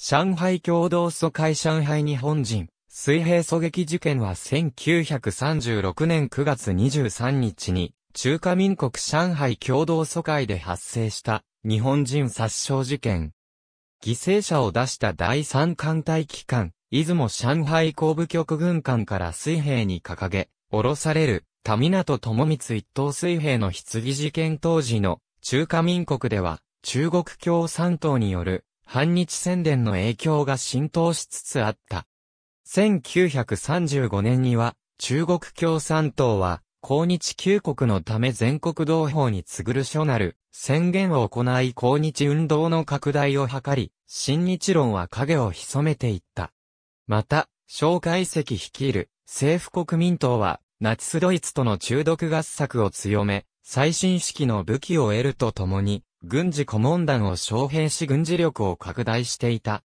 上海共同疎開上海日本人、水平狙撃事件は1936年9月23日に、中華民国上海共同疎開で発生した日本人殺傷事件。犠牲者を出した第三艦隊機関、出雲上海工部局軍艦から水兵に掲げ、降ろされる、田港智光一等水兵の棺事件当時の中華民国では、中国共産党による反日宣伝の影響が浸透しつつあった。1935年には、中国共産党は、抗日旧国のため全国同胞に告ぐる書なる宣言を行い抗日運動の拡大を図り、新日論は影を潜めていった。また、蒋介石率いる政府国民党は、ナチスドイツとの中毒合作を強め、最新式の武器を得るとともに、軍事顧問団を招聘し軍事力を拡大していた。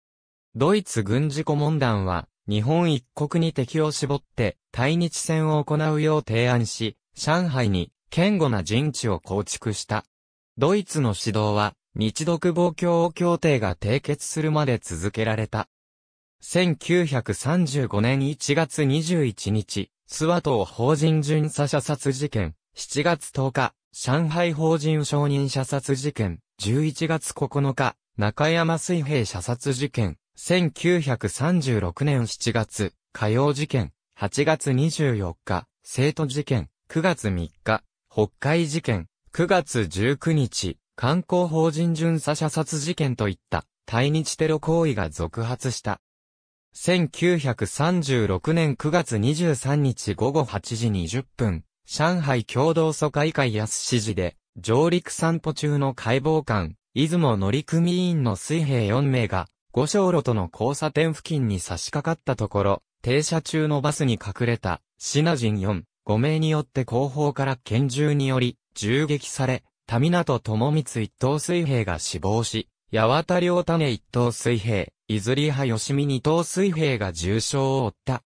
ドイツ軍事顧問団は、日本一国に敵を絞って、対日戦を行うよう提案し、上海に、堅固な陣地を構築した。ドイツの指導は、日独防共協定が締結するまで続けられた。1935年1月21日、スワト法人巡査射殺事件、7月10日、上海法人承認射殺事件、11月9日、中山水平射殺事件、1936年7月、火曜事件、8月24日、生徒事件、9月3日、北海事件、9月19日、観光法人巡査射殺事件といった、対日テロ行為が続発した。1936年9月23日午後8時20分、上海共同疎開会安指示で、上陸散歩中の解剖官、出雲乗組員の水兵4名が、五章路との交差点付近に差し掛かったところ、停車中のバスに隠れた、シナ人4、5名によって後方から拳銃により、銃撃され、田港智光一等水兵が死亡し、八幡良種一等水兵、いずり派吉見二等水兵が重傷を負った。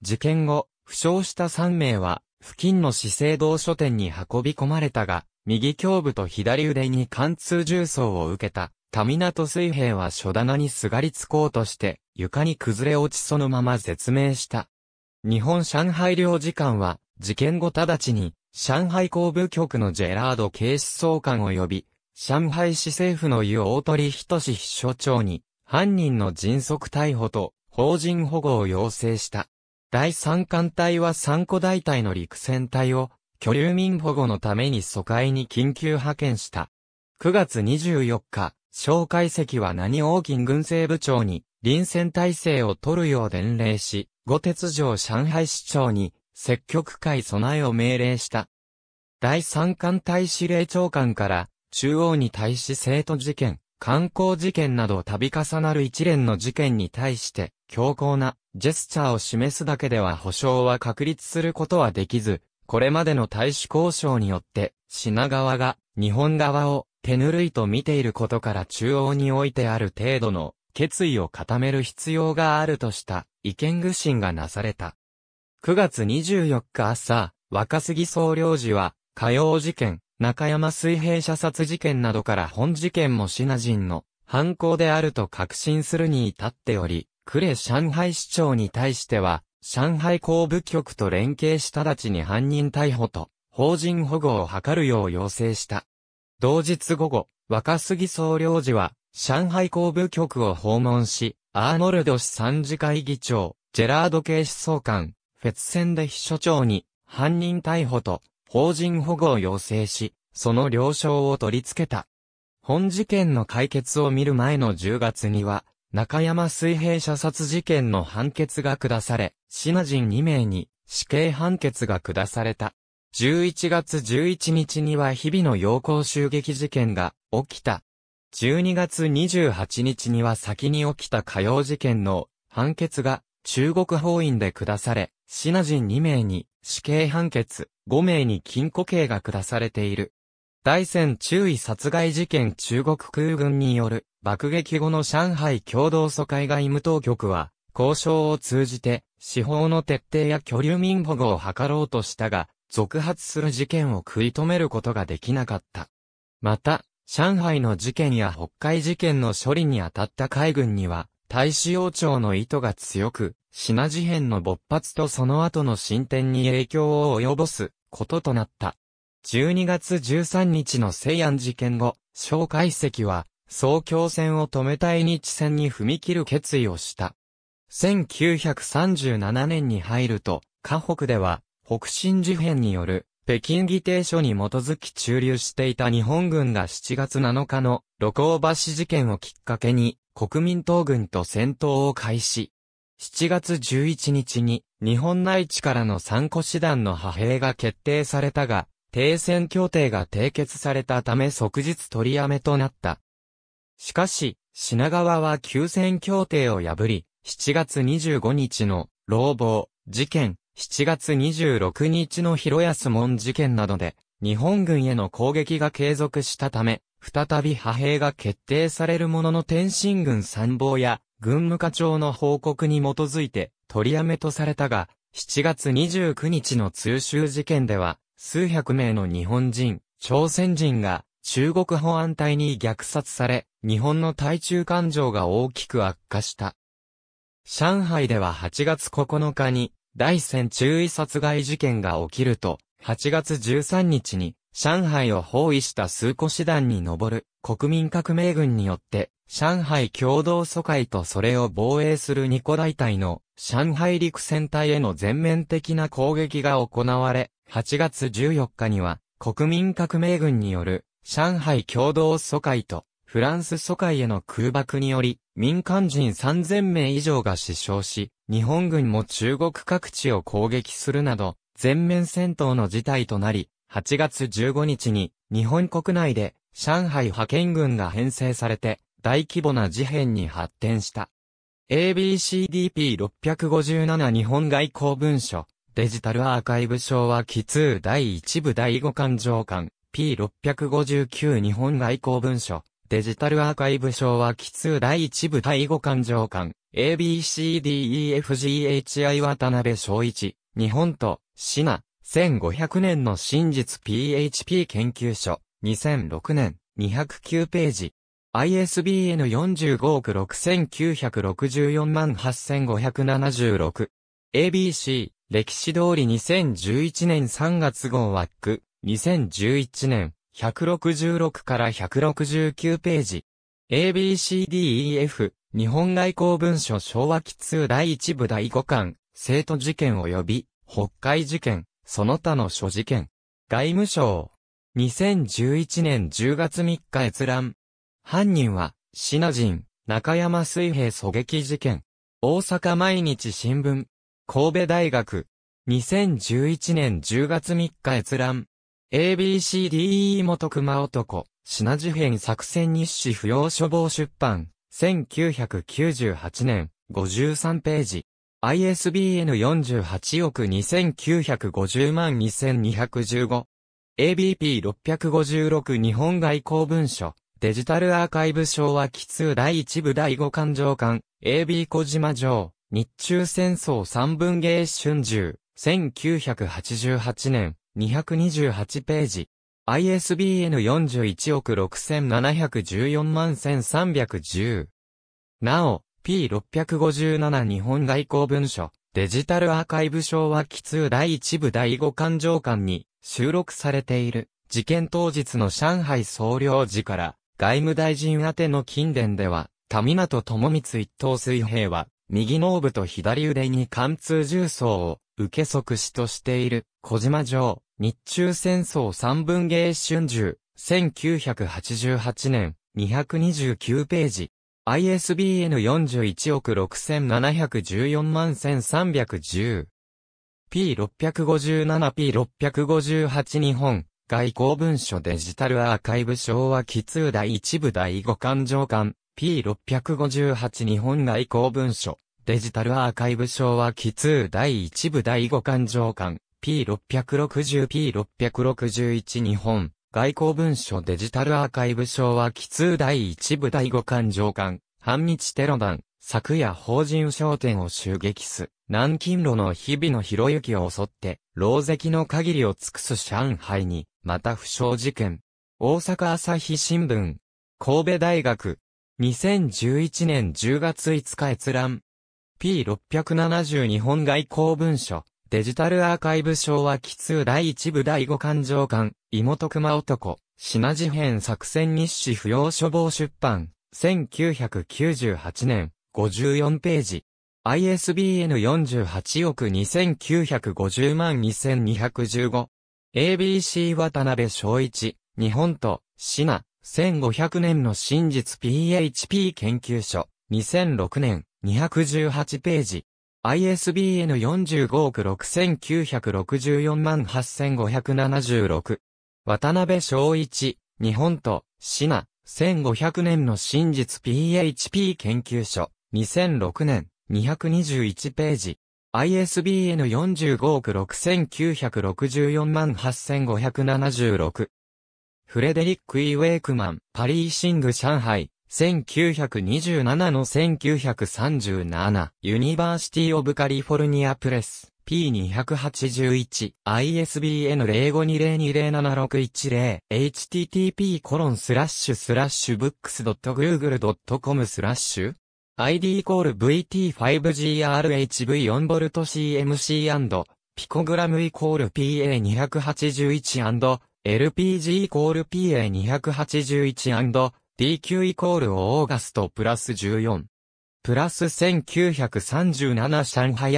事件後、負傷した3名は、付近の資生堂書店に運び込まれたが、右胸部と左腕に貫通重装を受けた、田港水平は書棚にすがりつこうとして、床に崩れ落ちそのまま絶命した。日本上海領事館は、事件後直ちに、上海公部局のジェラード警視総監を呼び、上海市政府の湯大鳥仁秘書長に、犯人の迅速逮捕と、法人保護を要請した。第三艦隊は三個大隊の陸戦隊を、居留民保護のために疎開に緊急派遣した。9月24日、蒋介石は何王金軍政部長に、臨戦体制を取るよう伝令し、五鉄城上海市長に、積極会備えを命令した。第三艦隊司令長官から、中央に対し生徒事件、観光事件など度重なる一連の事件に対して、強硬なジェスチャーを示すだけでは保証は確立することはできず、これまでの大使交渉によって、品川が日本側を手ぬるいと見ていることから中央においてある程度の決意を固める必要があるとした意見具信がなされた。9月24日朝、若杉総領事は、火曜事件、中山水平射殺事件などから本事件もシナ人の犯行であると確信するに至っており、呉上海市長に対しては、上海公部局と連携し直ちに犯人逮捕と、法人保護を図るよう要請した。同日午後、若杉総領事は、上海公部局を訪問し、アーノルド市参事会議長、ジェラード警視総監、フェツセンで秘書長に、犯人逮捕と、法人保護を要請し、その了承を取り付けた。本事件の解決を見る前の10月には、中山水平射殺事件の判決が下され、シナ人2名に死刑判決が下された。11月11日には日々の陽光襲撃事件が起きた。12月28日には先に起きた火曜事件の判決が中国法院で下され、シナ人2名に死刑判決、5名に禁錮刑が下されている。大戦注意殺害事件中国空軍による爆撃後の上海共同疎開外務当局は、交渉を通じて、司法の徹底や居留民保護を図ろうとしたが、続発する事件を食い止めることができなかった。また、上海の事件や北海事件の処理に当たった海軍には、大使王朝の意図が強く、品事変の勃発とその後の進展に影響を及ぼすこととなった。12月13日の西安事件後、蒋介石は、総強戦を止めたい日戦に踏み切る決意をした。1937年に入ると、河北では、北進事変による、北京議定書に基づき駐留していた日本軍が7月7日の、露光橋事件をきっかけに、国民党軍と戦闘を開始。7月11日に、日本内地からの参個師団の派兵が決定されたが、停戦協定が締結されたため即日取りやめとなった。しかし、品川は休戦協定を破り、7月25日の、老亡、事件、7月26日の広安門事件などで、日本軍への攻撃が継続したため、再び派兵が決定されるものの天津軍参謀や、軍務課長の報告に基づいて、取りやめとされたが、7月29日の通州事件では、数百名の日本人、朝鮮人が中国保安隊に虐殺され、日本の対中感情が大きく悪化した。上海では8月9日に大戦注意殺害事件が起きると、8月13日に上海を包囲した数個師団に上る国民革命軍によって上海共同疎開とそれを防衛する二個大隊の上海陸戦隊への全面的な攻撃が行われ、8月14日には、国民革命軍による、上海共同疎開と、フランス疎開への空爆により、民間人3000名以上が死傷し、日本軍も中国各地を攻撃するなど、全面戦闘の事態となり、8月15日に、日本国内で、上海派遣軍が編成されて、大規模な事変に発展した。ABCDP657 日本外交文書デジタルアーカイブ賞は奇通第1部第5巻上巻 P659 日本外交文書。デジタルアーカイブ賞は奇通第1部第5巻上巻 ABCDEFGHI 渡辺昭一。日本と、シナ、1500年の真実 PHP 研究所、2006年、209ページ。ISBN 45億6964万8576。ABC 歴史通り2011年3月号ワック、2011年、166から169ページ。ABCDEF、日本外交文書昭和期通第1部第5巻、生徒事件及び、北海事件、その他の諸事件。外務省。2011年10月3日閲覧。犯人は、シナ人、中山水平狙撃事件。大阪毎日新聞。神戸大学。2011年10月3日閲覧。ABCDE 元熊男、品事編作戦日誌不要処方出版。1998年、53ページ。ISBN 48億2950万2215。ABP656 日本外交文書。デジタルアーカイブ昭和奇数第1部第5巻上巻。AB 小島城。日中戦争三文芸春秋、1988年、228ページ。ISBN 41億6714万1310。なお、P657 日本外交文書、デジタルアーカイブ賞は期通第1部第5巻上館に収録されている。事件当日の上海総領事から外務大臣宛ての近伝では、田港智光一等水兵は右脳部と左腕に貫通重曹を受け即死としている小島城、日中戦争三分芸春秋、1988年、229ページ。ISBN 41億6714万1310。P657P658 日本、外交文書デジタルアーカイブ昭和期通第1部第5巻上巻。P658 日本外交文書、デジタルアーカイブ賞は奇通第1部第5巻上巻、P660、P661 日本、外交文書デジタルアーカイブ賞は奇通第1部第5巻上巻、反日テロ団、昨夜法人商店を襲撃す、南京路の日々の広きを襲って、牢石の限りを尽くす上海に、また不祥事件。大阪朝日新聞、神戸大学、2011年10月5日閲覧。P670 日本外交文書。デジタルアーカイブ昭和奇通第1部第5環状館、妹熊男、品事変作戦日誌不要処方出版、1998年、54ページ。ISBN 48億2950万2215。ABC 渡辺昭一、日本と、シナ、1500年の真実 PHP 研究所、2006年、218ページ。ISBN 45億6964万8576。渡辺昭一、日本と、シナ、1500年の真実 PHP 研究所、2006年、221ページ。ISBN 45億6964万8576。フレデリック・イ・ウェイクマン、パリーシング・上海、1927の1937、ユニバーシティ・オブ・カリフォルニア・プレス、P281、ISBN 0520207610、http コロンスラッシュスラッシュ books.google.com スラッシュ ID イコール VT5GRHV4VCMC& ピコグラムイコール PA281& LPG イコール PA281&DQ イコールオーガストプラス14。プラス1937上海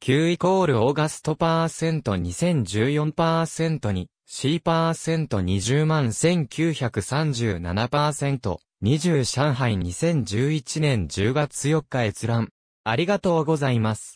&Q イコールオーガストパーセント2014パーセントに C パーセント20万1937パーセント20上海2011年10月4日閲覧。ありがとうございます。